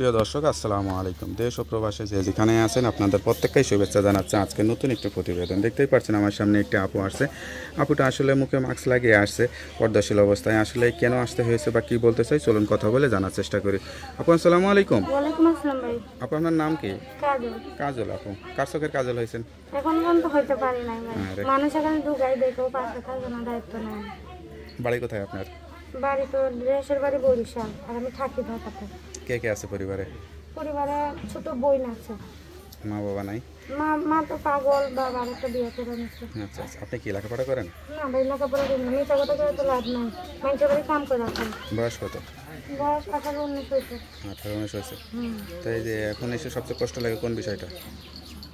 প্রিয় দর্শক আসসালামু আলাইকুম দেশ ও প্রবাসে যে যেখানে আছেন আপনাদের প্রত্যেককেই শুভেচ্ছা জানাচ্ছে আজকে নতুন একটি প্রতিবেদন দেখতেই পাচ্ছেন আমার সামনে একটি আপু আসছে আপুটা আসলে মুখে মাস্ক লাগিয়ে আসছে পর্দাশীল অবস্থায় আসলে কেন আসতে হয়েছে বা কি বলতে চাই চলুন কথা বলে জানার চেষ্টা করি আপু আসসালামু আলাইকুম আপু আপনার নাম কি কাজল আপু কার চোখের কাজল হয়েছেন বাড়ি কোথায় আপনার বাড়ি তো দেশের বাড়ি বরিশাল আর আমি থাকি ঢাকাতে কে কে আছে পরিবারে পরিবারে ছোট বোন আছে মা বাবা নাই মা মা তো পাগল বাবা একটা বিয়ে করে নিচ্ছে আচ্ছা আচ্ছা আপনি কি লেখাপড়া করেন না ভাই লেখাপড়া করি না মিথ্যা কথা করে তো লাভ নাই মানুষের বাড়ি কাম করে রাখেন বয়স কত বয়স আঠারো উনিশ হয়েছে আঠারো উনিশ হয়েছে তাই যে এখন এসে সবচেয়ে কষ্ট লাগে কোন বিষয়টা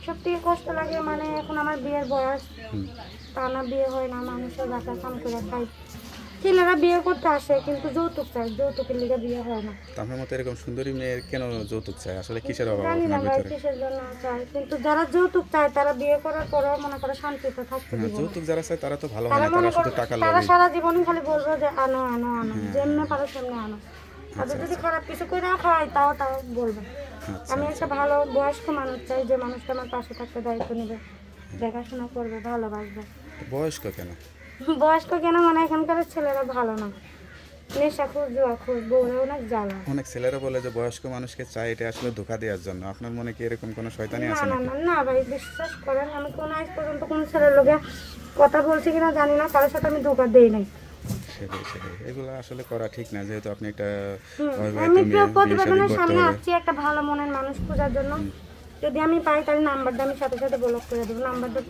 সত্যি কষ্ট লাগে মানে এখন আমার বিয়ের বয়স তা না বিয়ে হয় না মানুষের বাচ্চা কাম করে খাই ছেলেরা বিয়ে করতে আসে কিন্তু যৌতুক চায় যৌতুকের লিগে বিয়ে হয় না আমার মতো এরকম সুন্দরী মেয়ের কেন যৌতুক চায় আসলে কিসের অভাব জানি না ভাই কিসের জন্য চায় কিন্তু যারা যৌতুক চায় তারা বিয়ে করার পরও মনে করে শান্তিতে থাকতে হ্যাঁ, না যৌতুক যারা চায় তারা তো ভালো হয় না তারা মানে, শুধু টাকা লাগে তারা সারা জীবনই খালি বলবে যে আনো আনো আনো হ্যাঁ। যেমনে পারো সেমনে আনো আচ্ছা, তাদের যদি আচ্ছা। খারাপ কিছু করে না খাওয়াই তাও তাও বলবে আচ্ছা, আমি একটা ভালো বয়স্ক মানুষ চাই যে মানুষটা আমার পাশে থাকতে দায়িত্ব নেবে দেখাশোনা করবে ভালোবাসবে বয়স্ক কেন বয়স্ক কেন মানে এখানকার ছেলেরা ভালো না অনেক অনেক বলে যে বয়স্ক মানুষকে আসলে দেওয়ার জন্য আপনার মনে কি এরকম কোনো না ভাই বিশ্বাস করেন আমি কোনো আজ পর্যন্ত কোনো ছেলের লোকে কথা বলছি জানি না সাথে আমি নাই এগুলো আসলে করা ঠিক না যেহেতু আপনি একটা আমি প্রতিবেদনের সামনে আসছি একটা ভালো মনের মানুষ খোঁজার জন্য যদি আমি পাই তাহলে নাম্বারটা আমি সাথে সাথে ব্লক করে দেবো নাম্বারটা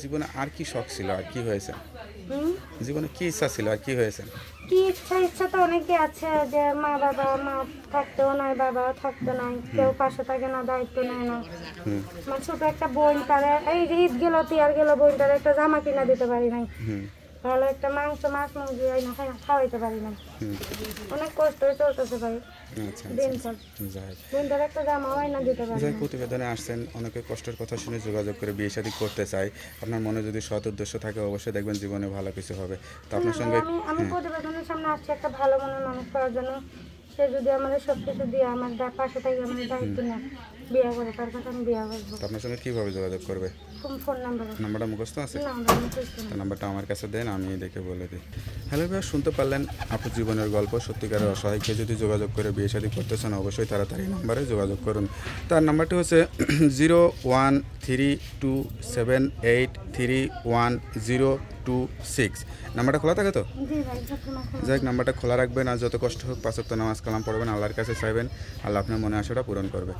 জীবনে আর কি শখ ছিল আর কি হয়েছে জীবনে কি ইচ্ছা ছিল আর কি হয়েছে কি ইচ্ছা ইচ্ছা তো অনেকে আছে যে মা বাবা মা থাকতেও নাই বাবা থাকতে নাই কেউ পাশে থাকে না দায়িত্ব নেয় না আমার ছোট একটা বোন তারা এই ঈদ গেল তিয়ার গেল বোন তারা একটা জামা কিনা দিতে পারি নাই ভালো একটা মাংস মাছ মুরগি হয় না খাওয়াইতে পারি না অনেক কষ্ট হয়ে চলতেছে ভাই আচ্ছা, আচ্ছা। যাই প্রতিবেদনে আসছেন অনেকে কষ্টের কথা শুনে যোগাযোগ করে বিয়ে শাদী করতে চাই আপনার মনে যদি সৎ উদ্দেশ্য থাকে অবশ্যই দেখবেন জীবনে ভালো কিছু হবে তো আপনার হ্যাঁ, সঙ্গে আমি হ্যাঁ। প্রতিবেদনের সামনে আসছি একটা ভালো মনের মানুষ করার জন্য সে যদি আমাদের সব দিয়ে আমার পাশে থেকে আমাদের দায়িত্ব নেয় বিয়ে করে তার কাছে আমি বিয়ে করবো আপনার সঙ্গে কীভাবে যোগাযোগ করবে নাম্বারটা মুখস্থ আছে নাম্বারটা আমার কাছে দেন আমি দেখে বলে দিই হ্যালো ভাই শুনতে পারলেন আপনার জীবনের গল্প সত্যিকারের অসহায়কে যদি যোগাযোগ করে বিয়ে শাদী করতে চান অবশ্যই তাড়াতাড়ি নাম্বারে যোগাযোগ করুন তার নাম্বারটি হচ্ছে zero one three two seven eight three one zero two six নাম্বারটা খোলা থাকে তো যাই হোক নাম্বারটা খোলা রাখবেন আর যত কষ্ট হোক পাঁচত্ব নামাজ কালাম পড়বেন আল্লাহর কাছে চাইবেন আল্লাহ আপনার মনে আশাটা পূরণ করবে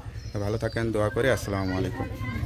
ভালো থাকেন দোয়া করে আসসালামু আলাইকুম